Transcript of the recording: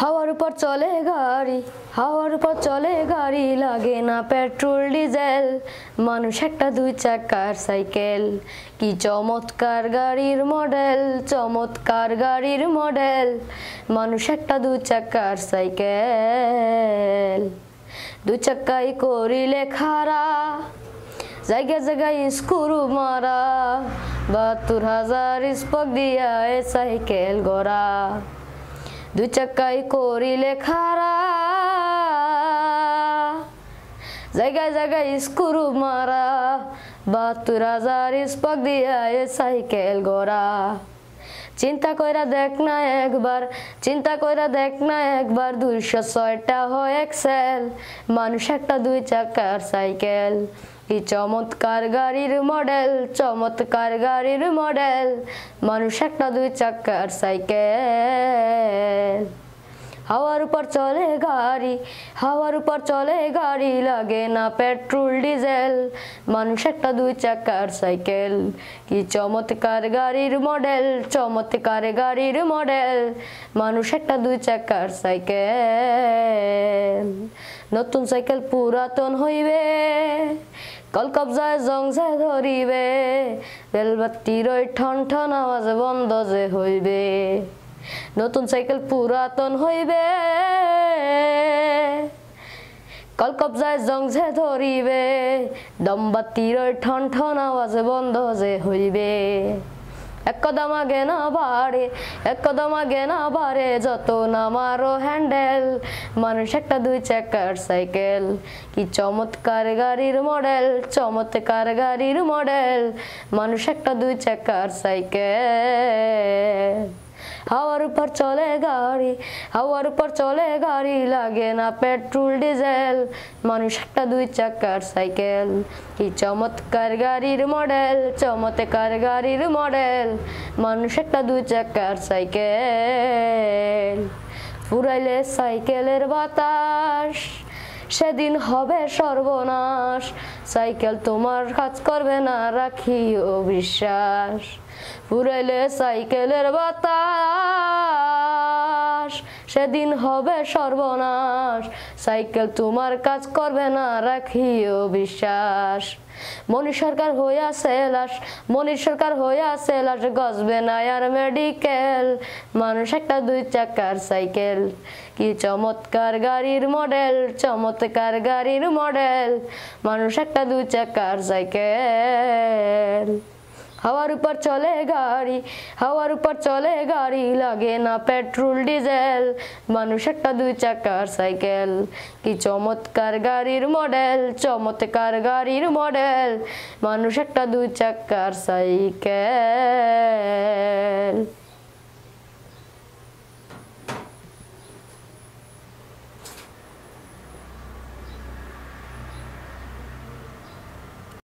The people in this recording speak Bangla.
হাওয়ার উপর চলে গাড়ি হাওয়ার উপর চলে গাড়ি লাগে না পেট্রোল ডিজেল মানুষ একটা দুই চাকার সাইকেল কি চমৎকার গাড়ির মডেল চমৎকার গাড়ির মডেল মানুষ একটা দুই চাকার সাইকেল দুই চাকাই করিলে খারা জায়গায় জায়গায় স্কুরু মারা বাহাত্তর হাজার স্পক দিয়া সাইকেল গড়া দুই চাকাই করিলে খারা জায়গায় জায়গায় স্কুরু মারা বাহাত্তর হাজার স্পক দিয়া সাইকেল গড়া চিন্তা কইরা দেখ না একবার চিন্তা কইরা দেখ না একবার দুইশো ছয়টা হয় এক্সেল মানুষ একটা দুই চাকার সাইকেল এই চমৎকার গাড়ির মডেল চমৎকার গাড়ির মডেল মানুষ একটা দুই চাকার সাইকেল হাওয়ার উপর চলে গাড়ি হাওয়ার উপর চলে গাড়ি লাগে না পেট্রোল ডিজেল মানুষ একটা দুই চাকার সাইকেল কি চমৎকার গাড়ির মডেল চমৎকার গাড়ির মডেল মানুষ একটা দুই চাকার সাইকেল নতুন সাইকেল পুরাতন হইবে কলকবজায় জং যে ধরিবে বেলবাতির ওই ঠন ঠন আওয়াজ বন্ধ যে হইবে নতুন সাইকেল পুরাতন হইবে কল কবজায় যে ধরিবে দমবাতির ঠন ঠন আওয়াজ বন্ধ যে হইবে একদম আগে না বাড়ে একদম আগে না বাড়ে যত নামারো হ্যান্ডেল মানুষ একটা দুই চাকার সাইকেল কি চমৎকার গাড়ির মডেল চমৎকার গাড়ির মডেল মানুষ একটা দুই চাকার সাইকেল হাওয়ার উপর চলে গাড়ি হাওয়ার উপর চলে গাড়ি লাগে না পেট্রোল ডিজেল মানুষ একটা দুই চাকার সাইকেল কি চমৎকার গাড়ির মডেল চমৎকার গাড়ির মডেল মানুষ একটা দুই চাকার সাইকেল ফুরাইলে সাইকেলের বাতাস সেদিন হবে সর্বনাশ সাইকেল তোমার কাজ করবে না রাখিও বিশ্বাস পুরাইলে সাইকেলের বাতাস লাশ সেদিন হবে সর্বনাশ সাইকেল তোমার কাজ করবে না রাখিও বিশ্বাস মনি সরকার হয়ে আছে মনি সরকার হয়ে আছে গজবে না আর মেডিকেল মানুষ একটা দুই চাকার সাইকেল কি চমৎকার গাড়ির মডেল চমৎকার গাড়ির মডেল মানুষ একটা দুই চাকার সাইকেল হাওয়ার উপর চলে গাড়ি হাওয়ার উপর চলে গাড়ি লাগে না পেট্রোল ডিজেল মানুষ একটা দুই চাকার সাইকেল কি চমৎকার গাড়ির মডেল চমৎকার গাড়ির মডেল মানুষ একটা দুই চাকার সাইকেল